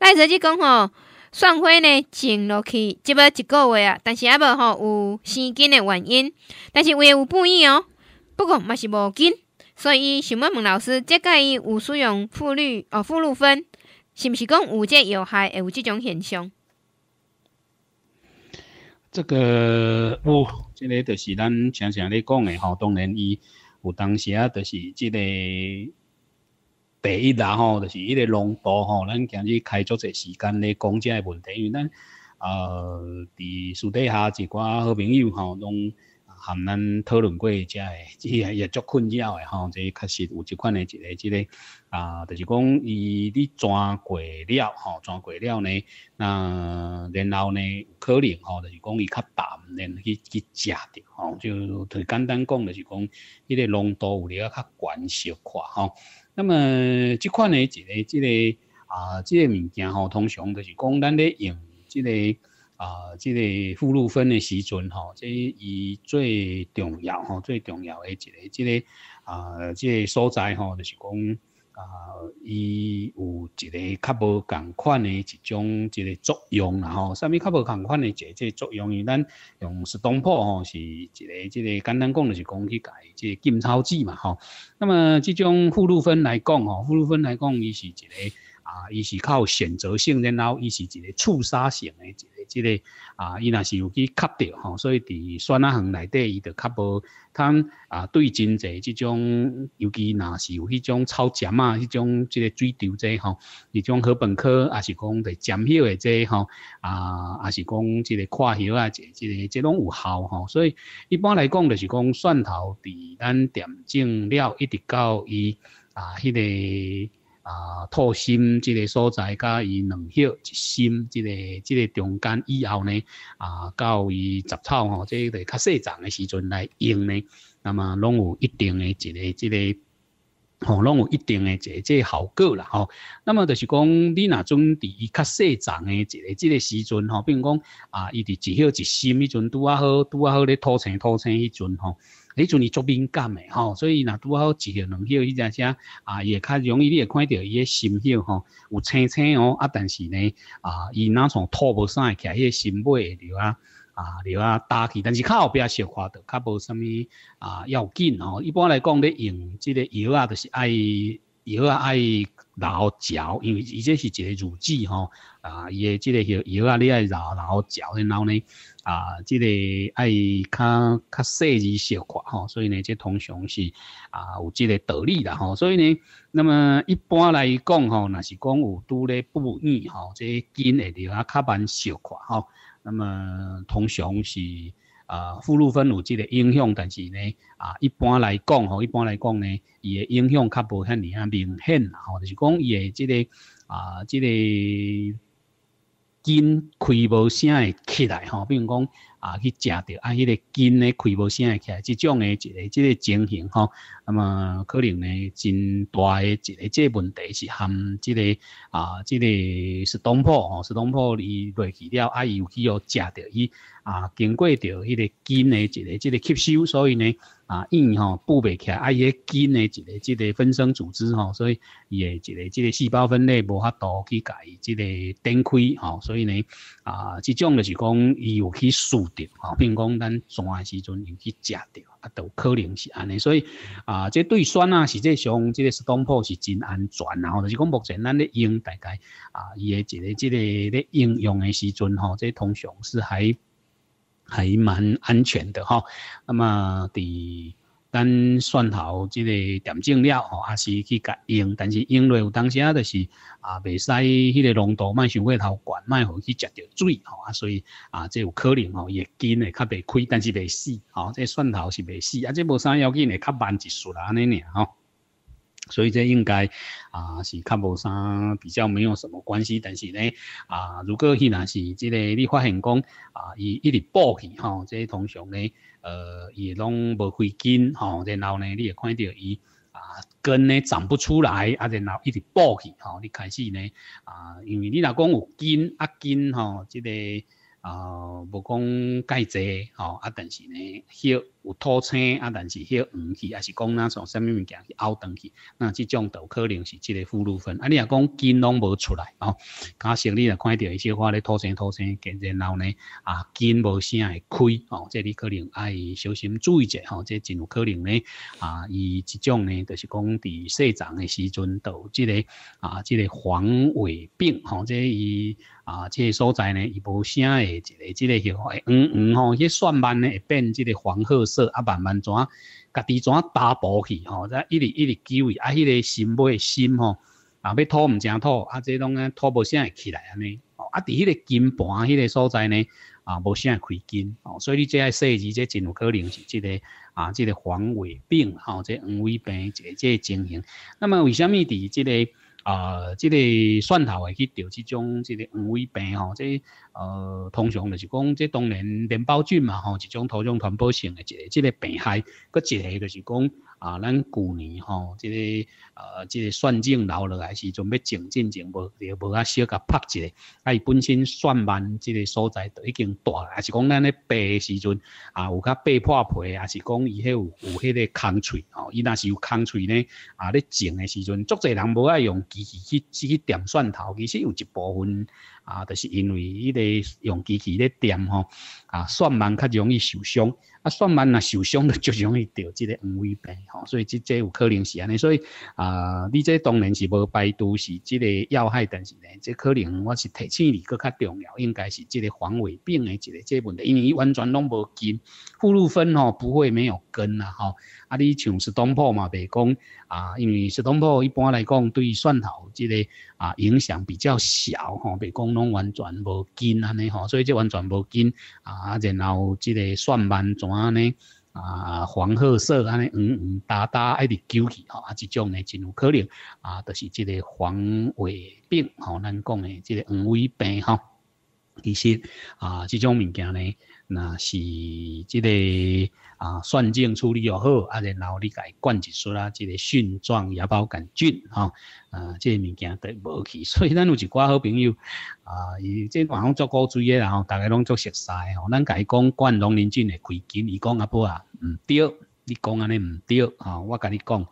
那实际讲吼，蒜花呢种落去，即要一个月啊，但是还无吼有生根的原因，但是也有不意哦。不过嘛是无根，所以想要问老师，这介伊有使用复绿哦，复绿粉是毋是讲有这有害，会有即种现象？这个哦，即个就是咱常常咧讲的吼，当然伊有当时啊，就是即个。第一啦吼，就是伊个浓度吼，咱今日开足个时间咧讲遮个问题，因为咱呃，伫私底下一寡好朋友吼，拢含咱讨论过遮个，即个也足困扰个吼，即个确实有即款个一个即个啊，就是讲伊你转过了吼，转过了呢，那然后呢，可能吼，就是讲伊较淡，然后去去食着吼，就简单讲就是讲，伊个浓度有滴较悬小块吼。那么，这款呢，一个，即个啊，这个物件吼，通常就是讲，咱咧用这个啊，这个呼入粉的时阵吼，这以最重要吼，最重要的一个，这个啊，这个所在吼，就是讲。啊，伊有一个较无共款的一种一个作用，然后，啥物较无共款的一个作用，伊咱用石东坡吼，是一个，一个简单讲就是讲去改即个金钞剂嘛吼。那么，这种呼露芬来讲吼，呼露芬来讲，伊是一个。啊，伊是靠选择性，然后伊是一个触杀性的，一个即个啊，伊若是有去吸着吼，所以伫蒜啊行内底，伊就较无，通啊对真济即种，尤其若是有迄种草尖啊，迄种即个水痘者吼，迄种好本科，也是讲伫尖叶的者吼，啊，也是讲即个跨叶啊，即即个即拢有效吼，所以一般来讲，就是讲蒜头伫咱点种了，一直到伊啊迄个。啊，土心即个所在，甲伊两叶一心，即个即个中间以后呢，啊，到伊杂草吼，即个较细长的时阵来用呢，那么拢有一定的一个即个，哦，拢有一定的一个即效果啦，哦，那么就是讲，你嗱，伫伊较细长的一个即个时阵，比并讲，啊，伊伫一叶一心迄阵拄啊好，拄啊好，咧土生土生迄阵，吼。你就是足敏感的吼，所以那拄好一个两叶伊只只啊，也较容易你会看到伊个心叶吼有青青哦，啊，但是呢啊，伊那从土坡上起迄个心尾诶的啊啊，对啊搭去，但是较后壁小花着较无啥物啊要紧哦。一般来讲，咧用即个药啊，就是爱。药个爱老嚼，因为伊这是一个乳剂吼，啊，伊的即个药药啊，你爱老然嚼，然后呢，啊，即个爱较较细而小块吼，所以呢，即通常是啊有即个道理啦吼，所以呢，那么一般来讲吼，若是讲有拄咧哺乳吼，即囡会就较较慢小块吼，那么通常是。啊，附录分有即个影响，但是咧，啊，一般来讲吼，一般来讲咧，伊诶影响较无赫尔啊明显啦，就是讲伊诶即个啊，即个筋开无声会起来，吼，比如讲啊，去食着啊，迄个筋咧开无声会起来，即种诶一个即个情形吼、那啊，可能呢，真大诶一个即个问题是含即个啊，即个是东坡哦，是东坡，伊落去了，啊，又去食着伊啊，经过掉迄个筋诶一个即个吸收，所以呢啊，硬吼补袂起，啊，伊佢筋诶一个即个分生组织吼，所以，伊诶一个即个细胞分裂无法度去甲伊即个展开吼，所以呢啊，即种就是讲伊有去输掉，吼，并讲咱山嘅时阵又去食着。啊，都可能是安尼，所以，啊。啊，即对酸啊，实际上即个 s 斯东普是真安全，然后就是讲目前咱咧用大概啊，伊诶一个即个咧应用诶时阵，吼，即个同是还还蛮安全的哈。那么第。咱蒜头即个点种了吼，也是去甲用，但是用落有当时啊，就是啊，袂使迄个浓度卖伤过头悬，卖互去食着水吼啊，所以啊，即有可能吼，叶根会较袂开，但是袂死吼，即蒜头是袂死，啊，即无啥要紧诶，较慢一丝啦安尼尔吼。所以这应该啊、是较无啥比较没有什么关系，但是呢啊、如果伊若是即、个你发现讲啊，伊、一直报去吼，即、哦、个通常呢呃伊会拢无开根吼，然后呢你会看到伊啊、根呢长不出来，啊然后一直报去吼、哦，你开始呢啊、因为你若讲有根啊根吼，即、个啊无讲介济吼啊，但是呢许。有土青啊，但是迄黄去，也是讲哪从什么物件去凹东去，那即种都可能是即个腐乳粉。啊，你若讲筋拢无出来吼，假设你若看到一些话咧土青土青，然后呢啊筋无啥会开哦，这你可能爱小心注意者吼、哦，这真有可能呢啊，以即种呢，就是讲伫细长的时阵导致个啊，即个黄尾病吼，这伊啊，这所在呢伊无啥诶，一个即个许黄黄吼，迄蒜瓣呢会变即个黄褐。啊慢慢啊，家己啊，打补去吼，再一直一直救伊。啊，迄个心买的心吼，啊，要吐毋成吐，啊，即拢啊吐无啥会起来安尼，哦，啊，伫迄个金盘迄个所在呢，啊，无啥会开键，哦，所以你即个诶，节，即真有可能是即个啊，即个黄尾病吼，即黄尾病即个情形。那么为什么伫即个？啊，即系蒜头会去调，即种即系五味病，嗬，即系，呃，通常就是讲，即系当年面包菌嘛，嗬，一种土壤传播性嘅一个，即系病害，个一个就是讲。啊，咱旧年吼，即个呃，即个蒜种留落来时阵，要种真种无，就无啊小甲拍一下。啊，伊本身蒜万即个所在都已经大，还是讲咱咧爬诶时阵啊，有较爬破皮，也是讲伊迄有有迄个空喙吼，伊若是有空喙呢，啊咧种诶时阵，足侪人无爱用机器去去点蒜头，其实有一部分。啊，就是因为伊个用机器咧点吼，啊蒜苗较容易受伤，啊蒜苗若受伤就容易得即个黄萎病吼，所以即即有可能是安尼，所以啊你这当然是无排毒是即个要害，但是呢，这可能我是提醒你佫较重要，应该是即个黄萎病个一个这问题，因为伊完全拢无根，腐鲁粉吼不会没有根啦吼，啊你像是东坡嘛，袂讲啊，因为石东坡一般来讲对蒜头即个啊影响比较小吼，白讲。拢完全无筋安尼吼，所以即完全无筋啊。然后即个蒜斑安尼啊黄褐色安尼黄黄哒哒，爱滴揪起吼，啊即种呢真有可能啊，就是即个黄尾病吼，咱讲的即个黄尾病吼，其实啊即种物件呢，那是这个。啊，算性处理又好，啊，然后你解灌一出啊，即个蕈状牙孢杆菌吼，啊，即个物件都无去，所以咱有一寡好朋友，啊，伊即个往往作古追个啦吼，大家拢作熟悉吼，咱解讲灌状念菌诶开菌，伊讲阿伯啊，毋对，你讲安尼毋对吼，我甲你讲，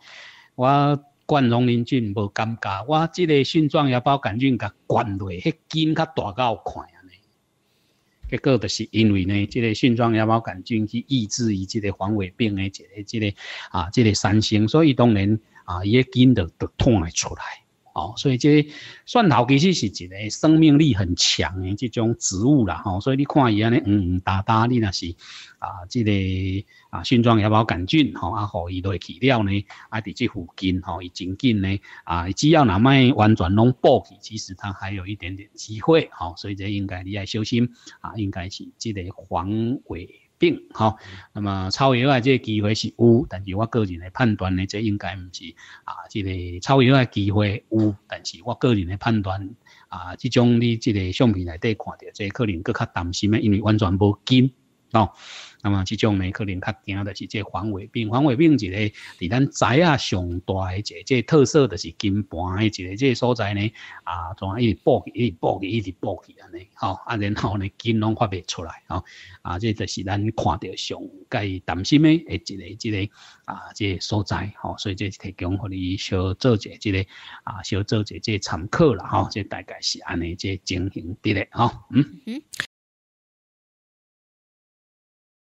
我灌状念菌无感觉，我即个蕈状牙孢杆菌甲灌落，迄菌较大够看。结果就是因为呢，即个线状芽孢杆菌去抑制以即个黄尾病的这个即个啊，即个产生，所以当然啊，伊的根就都痛了出来。哦，所以这蒜头其实是一个生命力很强的这种植物啦，吼，所以你看伊安尼，嗯，打打你那是啊，这个啊，线状芽孢杆菌，吼，啊，互伊都会去掉呢，啊，伫这附近，吼，伊真紧呢，啊，只要哪卖完全拢起，其实它还有一点点机会，哦，所以这应该你要小心，啊，应该是这个黄尾。并好，那么超越啊，这机会是有，但是我个人的判断呢，这应该唔是啊，即个超越嘅机会有，但是我个人的判断啊，这种你即个相片内底看到，这可能更加担心的，因为完全无根。哦，那么这种呢，可能较惊的是即个黄伟病。黄伟病一个，在咱仔啊上大的一个，即特色就是金盘的一个，即所在咧，啊，一直报起，一直报起，一直报起安尼，吼，啊，然后咧金拢发未出来，啊，啊，即就是咱看到上该担心诶一个，一个，啊，即所在，嗬，所以即提供，互你小做一，个，啊，小做一，个参考啦，嗬，即大概是安尼，即情形啲咧，嗬，嗯嗯。